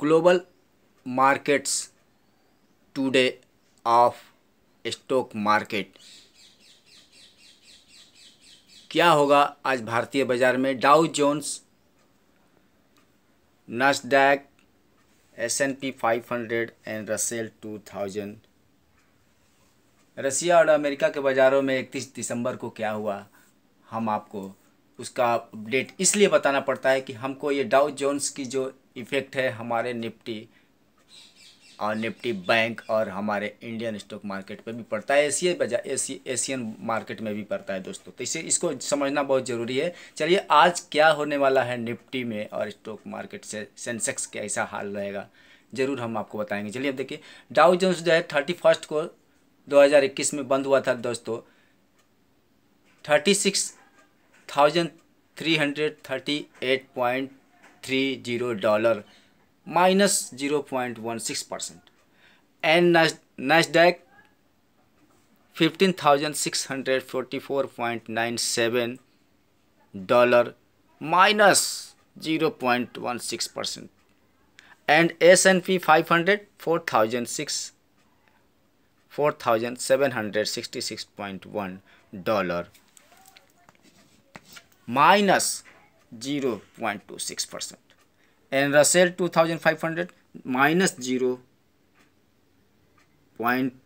global markets today of stock market क्या होगा आज भारतीय बाजार में Dow Jones Nasdaq S N P five hundred and Russell two thousand Russia और अमेरिका के बाज़ारों में इकतीस दिसंबर को क्या हुआ हम आपको उसका अपडेट इसलिए बताना पड़ता है कि हमको ये डाउ जोन्स की जो इफ़ेक्ट है हमारे निफ्टी और निफ्टी बैंक और हमारे इंडियन स्टॉक मार्केट पे भी पड़ता है एशिया बजा एसी एशियन मार्केट में भी पड़ता है दोस्तों तो इसे इसको समझना बहुत ज़रूरी है चलिए आज क्या होने वाला है निफ्टी में और स्टॉक मार्केट से सेंसेक्स कैसा हाल रहेगा ज़रूर हम आपको बताएंगे चलिए अब देखिए डाउ जोन्स जो है थर्टी फर्स्ट को 2021 में बंद हुआ था दोस्तों thirty six thousand three hundred thirty eight point three zero dollar minus zero point one six percent and Nasdaq fifteen thousand six hundred forty four point nine seven dollar minus zero point one six percent and S N P five hundred four thousand six four thousand seven hundred sixty six point one dollar minus 0.26 percent and Russell 2500 minus 0.15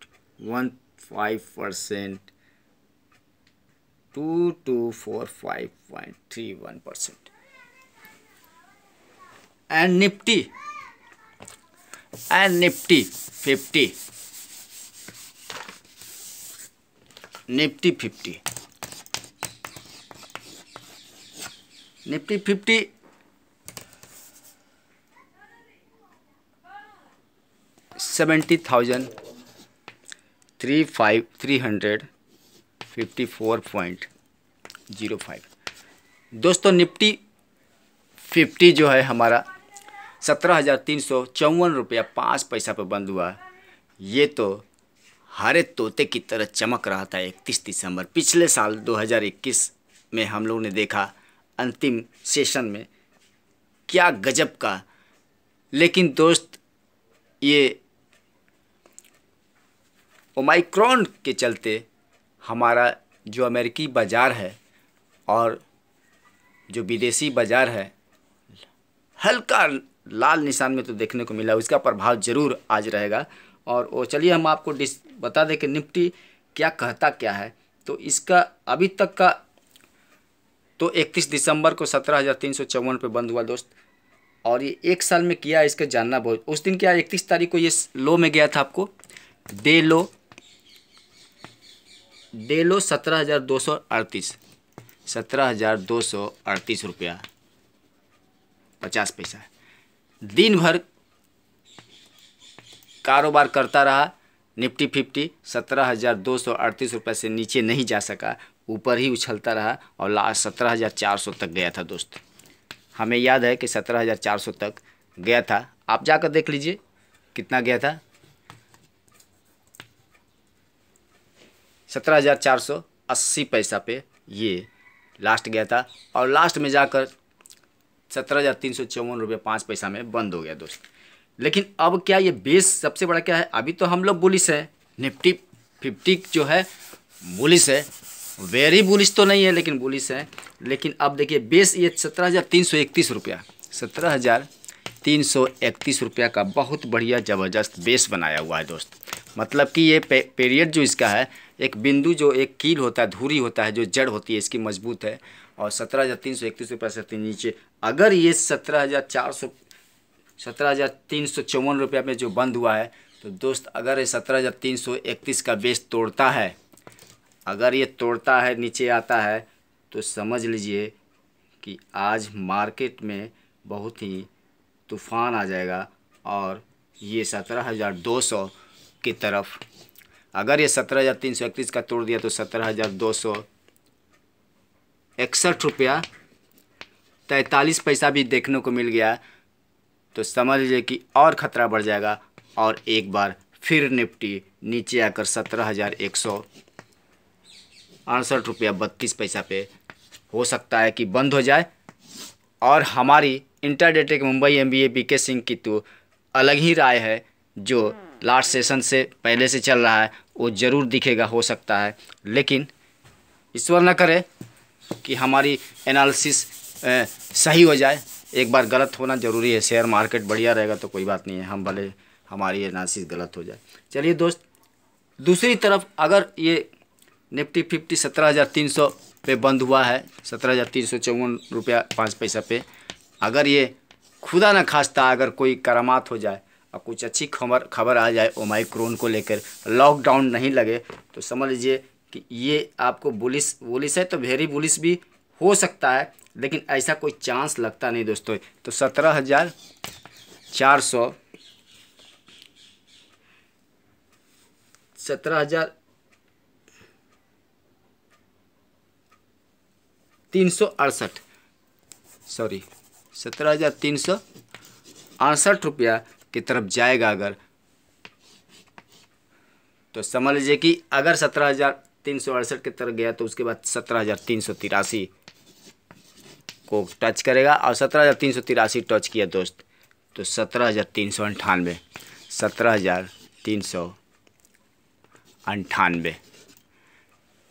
percent 2245.31 percent and Nifty and Nifty 50 Nifty 50 Nifty fifty seventy thousand three five three hundred fifty four point zero five दोस्तों Nifty fifty जो है हमारा सत्रह हज़ार तीन सौ चौवन रुपया पाँच पैसा पर बंद हुआ ये तो हरे तोते की तरह चमक रहा था इकतीस दिसंबर पिछले साल दो हज़ार इक्कीस में हम लोग ने देखा अंतिम सेशन में क्या गजब का लेकिन दोस्त ये ओमाइक्रॉन के चलते हमारा जो अमेरिकी बाज़ार है और जो विदेशी बाज़ार है हल्का लाल निशान में तो देखने को मिला उसका प्रभाव ज़रूर आज रहेगा और वो चलिए हम आपको डिस बता दें कि निफ्टी क्या कहता क्या है तो इसका अभी तक का तो 31 दिसंबर को सत्रह हज़ार तीन सौ चौवन पर बंद हुआ दोस्त और ये एक साल में किया इसका जानना बहुत उस दिन क्या इकतीस तारीख को ये लो में गया था आपको दे लो डे लो सत्रह हज़ार दो सौ अड़तीस सत्रह हज़ार दो सौ अड़तीस रुपया पचास पैसा दिन भर कारोबार करता रहा निफ्टी फिफ्टी सत्रह हज़ार दो सौ अड़तीस रुपये से नीचे नहीं जा सका ऊपर ही उछलता रहा और लास्ट सत्रह हज़ार चार सौ तक गया था दोस्त हमें याद है कि सत्रह हज़ार चार सौ तक गया था आप जाकर देख लीजिए कितना गया था सत्रह हज़ार चार सौ अस्सी पैसा पे ये लास्ट गया था और लास्ट में जाकर सत्रह हज़ार तीन सौ चौवन रुपये पाँच पैसा में बंद हो गया दोस्त लेकिन अब क्या ये बेस सबसे बड़ा क्या है अभी तो हम लोग बुलिस है निफ्टी फिफ्टी जो है बुलिस है वेरी बुलिश तो नहीं है लेकिन बुलिश है लेकिन अब देखिए बेस ये सत्रह हज़ार तीन सौ इकतीस रुपया सत्रह हज़ार तीन सौ इकतीस रुपया का बहुत बढ़िया ज़बरदस्त बेस बनाया हुआ है दोस्त मतलब कि ये पे, पीरियड जो इसका है एक बिंदु जो एक कील होता है धूरी होता है जो जड़ होती है इसकी मजबूत है और सत्रह हज़ार तीन सौ इकतीस रुपये से तीन तो नीचे अगर ये सत्रह हज़ार चार सौ सत्रह हज़ार तीन सौ चौवन रुपया में जो बंद हुआ है तो दोस्त अगर ये सत्रह हज़ार तीन सौ इकतीस का बेस तोड़ता है अगर ये तोड़ता है नीचे आता है तो समझ लीजिए कि आज मार्केट में बहुत ही तूफान आ जाएगा और ये सत्रह हज़ार दो सौ की तरफ अगर ये सत्रह हज़ार तीन सौ इकतीस का तोड़ दिया तो सत्रह हज़ार दो सौ इकसठ रुपया तैंतालीस पैसा भी देखने को मिल गया तो समझ लीजिए कि और ख़तरा बढ़ जाएगा और एक बार फिर निफ्टी नीचे आकर सत्रह हज़ार एक सौ अड़सठ रुपया बत्तीस पैसा पे हो सकता है कि बंद हो जाए और हमारी इंटरडेटेक मुंबई एम बी बी के सिंह की तो अलग ही राय है जो लास्ट सेशन से पहले से चल रहा है वो ज़रूर दिखेगा हो सकता है लेकिन ईश्वर न करे कि हमारी एनालिसिस सही हो जाए एक बार गलत होना ज़रूरी है शेयर मार्केट बढ़िया रहेगा तो कोई बात नहीं है हम भले हमारी एनालिसिस गलत हो जाए चलिए दोस्त दूसरी तरफ अगर ये निफ्टी फिफ्टी सत्रह हज़ार तीन सौ पे बंद हुआ है सत्रह हज़ार तीन सौ चौवन रुपया पाँच पैसा पे अगर ये खुदा न खास्ता अगर कोई करामात हो जाए और कुछ अच्छी खबर खबर आ जाए ओमाइक्रोन को लेकर लॉकडाउन नहीं लगे तो समझ लीजिए कि ये आपको बुलिस बुलिस है तो वेरी बुलिस भी हो सकता है लेकिन ऐसा कोई चांस लगता नहीं दोस्तों तो सत्रह हज़ार चार सौ सत्रह हज़ार तीन सौ अड़सठ सॉरी सत्रह हज़ार तीन सौ अड़सठ रुपया की तरफ जाएगा अगर तो समझ लीजिए कि अगर सत्रह हज़ार तीन सौ अड़सठ की तरफ गया तो उसके बाद सत्रह हज़ार तीन सौ तिरासी को टच करेगा और सत्रह हज़ार तीन सौ तिरासी टच किया दोस्त तो सत्रह हज़ार तीन सौ अंठानवे सत्रह हज़ार तीन सौ अंठानवे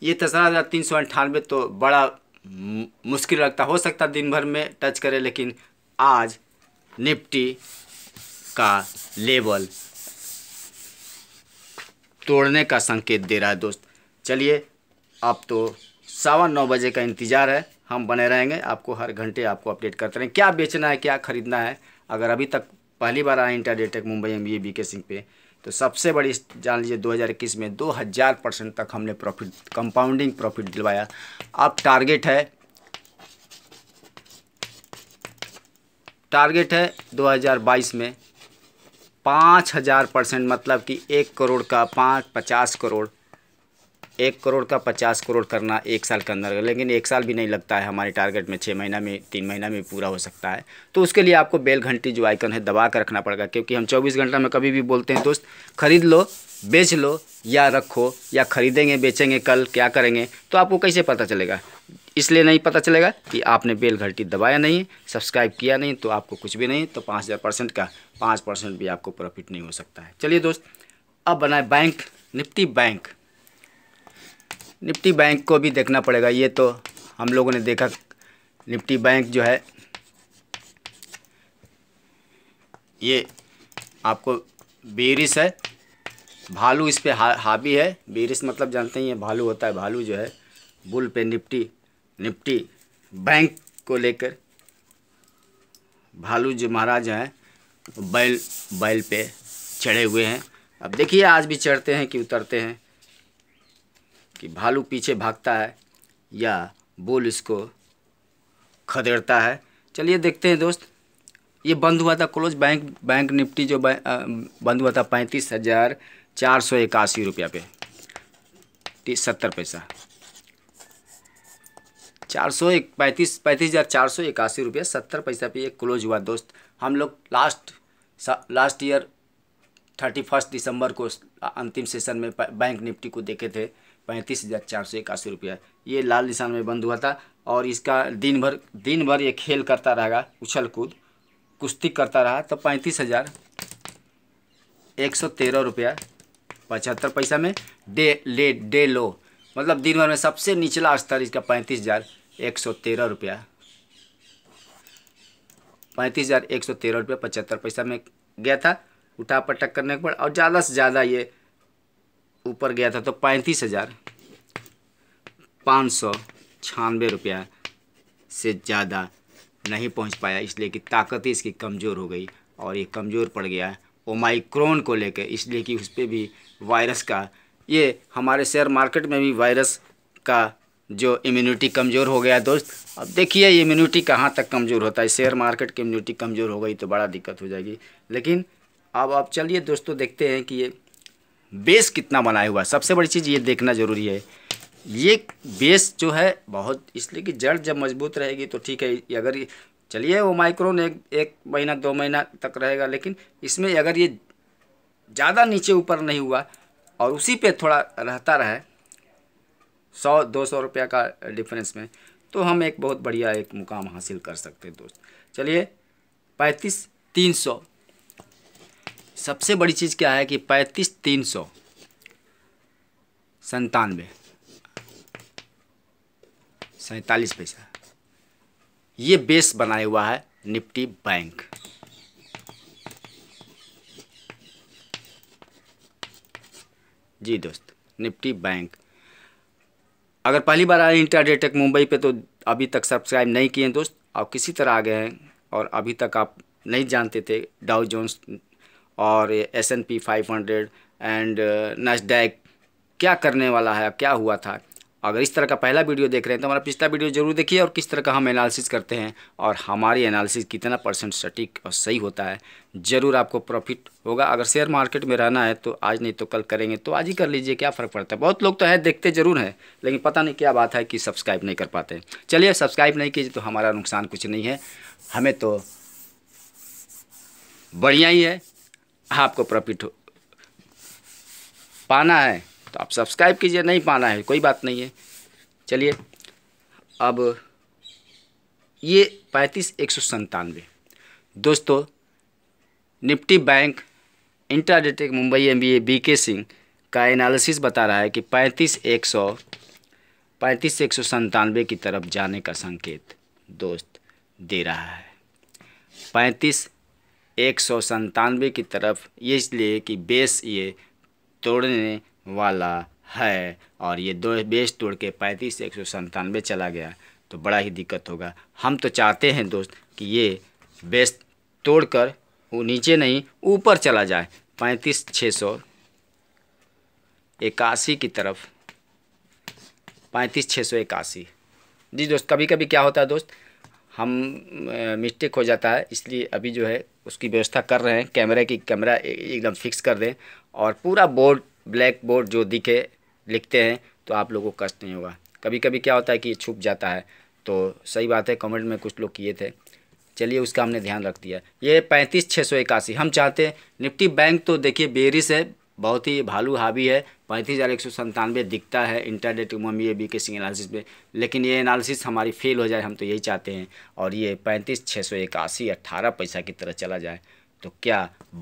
ये तो सत्रह हज़ार तीन सौ अंठानवे तो बड़ा मुश्किल लगता हो सकता दिन भर में टच करे लेकिन आज निफ्टी का लेवल तोड़ने का संकेत दे रहा है दोस्त चलिए अब तो सवा नौ बजे का इंतज़ार है हम बने रहेंगे आपको हर घंटे आपको अपडेट करते रहेंगे क्या बेचना है क्या ख़रीदना है अगर अभी तक पहली बार आए इंटरडेटेक मुंबई एम बी के सिंह पे तो सबसे बड़ी जान लीजिए 2021 में 2000 परसेंट तक हमने प्रॉफिट कंपाउंडिंग प्रॉफिट दिलवाया अब टारगेट है टारगेट है 2022 में पाँच हज़ार परसेंट मतलब कि एक करोड़ का पाँच पचास करोड़ एक करोड़ का पचास करोड़ करना एक साल के अंदर लेकिन एक साल भी नहीं लगता है हमारे टारगेट में छः महीना में तीन महीना में पूरा हो सकता है तो उसके लिए आपको बेल घंटी जो आइकन है दबा कर रखना पड़ेगा क्योंकि हम चौबीस घंटा में कभी भी बोलते हैं दोस्त खरीद लो बेच लो या रखो या खरीदेंगे बेचेंगे कल क्या करेंगे तो आपको कैसे पता चलेगा इसलिए नहीं पता चलेगा कि आपने बेल घंटी दबाया नहीं सब्सक्राइब किया नहीं तो आपको कुछ भी नहीं तो पाँच हज़ार परसेंट का पाँच परसेंट भी आपको प्रॉफिट नहीं हो सकता है चलिए दोस्त अब बनाए bank Nifty bank Nifty bank को भी देखना पड़ेगा ये तो हम लोगों ने देखा निफ्टी बैंक जो है ये आपको बेरिस है भालू इस पर हा, हावी है बेरिस मतलब जानते हैं ये भालू होता है भालू जो है बुल पे निफ्टी निफ्टी बैंक को लेकर भालू जो महाराज हैं बैल बैल पे चढ़े हुए हैं अब देखिए आज भी चढ़ते हैं कि उतरते हैं कि भालू पीछे भागता है या बुल इसको खदेड़ता है चलिए देखते हैं दोस्त ये बंद हुआ था क्लोज बैंक बैंक निफ्टी जो बंद हुआ था पैंतीस हज़ार चार सौ इक्यासी रुपया पे तीस सत्तर पैसा चार सौ एक पैंतीस पैंतीस हज़ार चार सौ इक्यासी रुपया सत्तर पैसा पे ये क्लोज हुआ दोस्त हम लोग last last year thirty first दिसंबर को अंतिम सेशन में बैंक निफ्टी को देखे थे पैंतीस हज़ार चार सौ इक्यासी रुपया ये लाल निशान में बंद हुआ था और इसका दिन भर दिन भर ये खेल करता रहेगा उछल कूद कुश्ती करता रहा तो पैंतीस हज़ार एक सौ तेरह रुपया पचहत्तर पैसा में डे ले डे लो मतलब दिन भर में सबसे निचला स्तर इसका पैंतीस हज़ार एक सौ तेरह रुपया पैंतीस हज़ार एक सौ तेरह रुपया पचहत्तर पैसा में गया था उठा पटक करने के बाद और ज़्यादा से ज़्यादा ये ऊपर गया था तो पैंतीस हज़ार पाँच सौ छियानवे रुपया से ज़्यादा नहीं पहुंच पाया इसलिए कि ताकत ही इसकी कमज़ोर हो गई और ये कमज़ोर पड़ गया ओमाइक्रोन को लेकर इसलिए कि उस पर भी वायरस का ये हमारे शेयर मार्केट में भी वायरस का जो इम्यूनिटी कमज़ोर हो गया दोस्त अब देखिए इम्यूनिटी कहाँ तक कमज़ोर होता है शेयर मार्केट की इम्यूनिटी कमज़ोर हो गई तो बड़ा दिक्कत हो जाएगी लेकिन अब आप चलिए दोस्तों देखते हैं कि ये बेस कितना बनाया हुआ है सबसे बड़ी चीज़ ये देखना ज़रूरी है ये बेस जो है बहुत इसलिए कि जड़ जब मजबूत रहेगी तो ठीक है अगर चलिए वो माइक्रोन एक एक महीना दो महीना तक रहेगा लेकिन इसमें अगर ये ज़्यादा नीचे ऊपर नहीं हुआ और उसी पे थोड़ा रहता रहे सौ दो सौ रुपया का डिफरेंस में तो हम एक बहुत बढ़िया एक मुकाम हासिल कर सकते हैं दोस्त चलिए पैंतीस तीन सौ सबसे बड़ी चीज़ क्या है कि पैंतीस तीन सौ संतानवे सैतालीस पैसा ये बेस बनाया हुआ है निफ्टी बैंक जी दोस्त निफ्टी बैंक अगर पहली बार आए इंटरडे मुंबई पे तो अभी तक सब्सक्राइब नहीं किए दोस्त आप किसी तरह आ गए हैं और अभी तक आप नहीं जानते थे डाउ जोन्स और S N P five hundred and Nasdaq क्या करने वाला है क्या हुआ था अगर इस तरह का पहला वीडियो देख रहे हैं तो हमारा पिछला वीडियो जरूर देखिए और किस तरह का हम एनालिसिस करते हैं और हमारी एनालिसिस कितना परसेंट सटीक और सही होता है ज़रूर आपको प्रॉफिट होगा अगर शेयर मार्केट में रहना है तो आज नहीं तो कल करेंगे तो आज ही कर लीजिए क्या फ़र्क पड़ता है बहुत लोग तो है देखते ज़रूर हैं लेकिन पता नहीं क्या बात है कि सब्सक्राइब नहीं कर पाते चलिए सब्सक्राइब नहीं कीजिए तो हमारा नुकसान कुछ नहीं है हमें तो बढ़िया ही है आपको प्रॉफिट हो पाना है तो आप सब्सक्राइब कीजिए नहीं पाना है कोई बात नहीं है चलिए अब ये पैंतीस एक सौ संतानवे दोस्तों निफ्टी बैंक इंटरडेटेक मुंबई एम बी के सिंह का एनालिसिस बता रहा है कि पैंतीस एक सौ पैंतीस एक सौ संतानवे की तरफ जाने का संकेत दोस्त दे रहा है पैंतीस एक सौ संतानवे की तरफ इसलिए कि बेस ये तोड़ने वाला है और ये दो बेस तोड़ के पैंतीस से एक सौ संतानवे चला गया तो बड़ा ही दिक्कत होगा हम तो चाहते हैं दोस्त कि ये बेस तोड़कर वो नीचे नहीं ऊपर चला जाए पैंतीस छः सौ इक्यासी की तरफ पैंतीस छः सौ इक्यासी जी दोस्त कभी कभी क्या होता है दोस्त हम मिस्टेक हो जाता है इसलिए अभी जो है उसकी व्यवस्था कर रहे हैं कैमरे की कैमरा एकदम फिक्स कर दें और पूरा बोर्ड ब्लैक बोर्ड जो दिखे लिखते हैं तो आप लोगों को कष्ट नहीं होगा कभी कभी क्या होता है कि छुप जाता है तो सही बात है कमेंट में कुछ लोग किए थे चलिए उसका हमने ध्यान रख दिया ये पैंतीस छः सौ इक्यासी हम चाहते हैं निफ्टी बैंक तो देखिए बेरिस है बहुत ही भालू हावी है पैंतीस हज़ार एक सौ संतानवे दिखता है इंटरनेट मम्मी ए बी के सिंग एनालिसिस में लेकिन ये एनालिसिस हमारी फेल हो जाए हम तो यही चाहते हैं और ये पैंतीस छः सौ इक्यासी अट्ठारह पैसा की तरह चला जाए तो क्या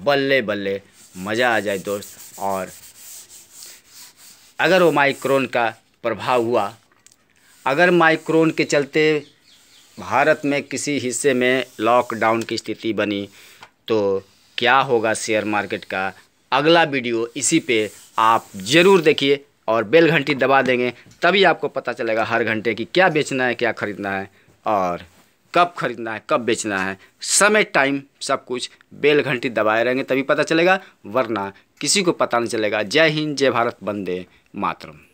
बल्ले बल्ले मज़ा आ जाए दोस्त और अगर वो माइक्रोन का प्रभाव हुआ अगर माइक्रोन के चलते भारत में किसी हिस्से में लॉकडाउन की स्थिति बनी तो क्या होगा शेयर मार्केट का अगला वीडियो इसी पे आप ज़रूर देखिए और बेल घंटी दबा देंगे तभी आपको पता चलेगा हर घंटे की क्या बेचना है क्या ख़रीदना है और कब खरीदना है कब बेचना है समय टाइम सब कुछ बेल घंटी दबाए रहेंगे तभी पता चलेगा वरना किसी को पता नहीं चलेगा जय हिंद जय भारत बंदे मातरम